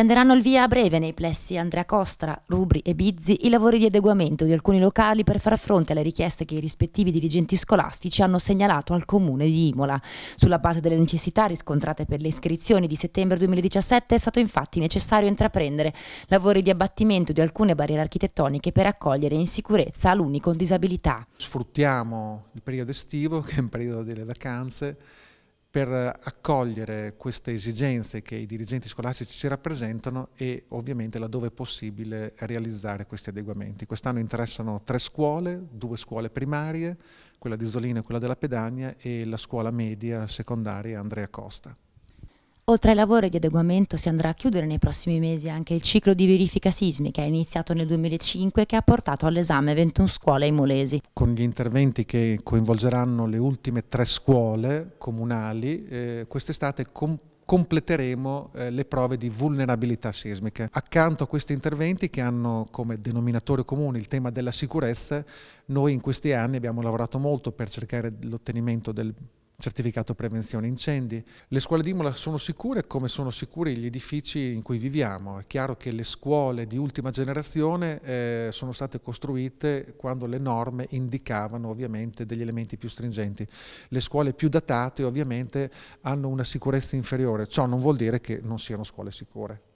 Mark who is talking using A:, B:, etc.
A: Prenderanno il via a breve nei plessi Andrea Costra, Rubri e Bizzi i lavori di adeguamento di alcuni locali per far fronte alle richieste che i rispettivi dirigenti scolastici hanno segnalato al comune di Imola. Sulla base delle necessità riscontrate per le iscrizioni di settembre 2017 è stato infatti necessario intraprendere lavori di abbattimento di alcune barriere architettoniche per accogliere in sicurezza alunni con disabilità.
B: Sfruttiamo il periodo estivo, che è un periodo delle vacanze, per accogliere queste esigenze che i dirigenti scolastici ci rappresentano e ovviamente laddove possibile realizzare questi adeguamenti. Quest'anno interessano tre scuole, due scuole primarie, quella di Isolina e quella della Pedagna e la scuola media secondaria Andrea Costa.
A: Oltre ai lavori di adeguamento si andrà a chiudere nei prossimi mesi anche il ciclo di verifica sismica iniziato nel 2005 che ha portato all'esame 21 scuole imolesi.
B: Con gli interventi che coinvolgeranno le ultime tre scuole comunali, eh, quest'estate completeremo eh, le prove di vulnerabilità sismiche. Accanto a questi interventi che hanno come denominatore comune il tema della sicurezza, noi in questi anni abbiamo lavorato molto per cercare l'ottenimento del certificato prevenzione incendi. Le scuole di Imola sono sicure come sono sicuri gli edifici in cui viviamo. È chiaro che le scuole di ultima generazione eh, sono state costruite quando le norme indicavano ovviamente degli elementi più stringenti. Le scuole più datate ovviamente hanno una sicurezza inferiore, ciò non vuol dire che non siano scuole sicure.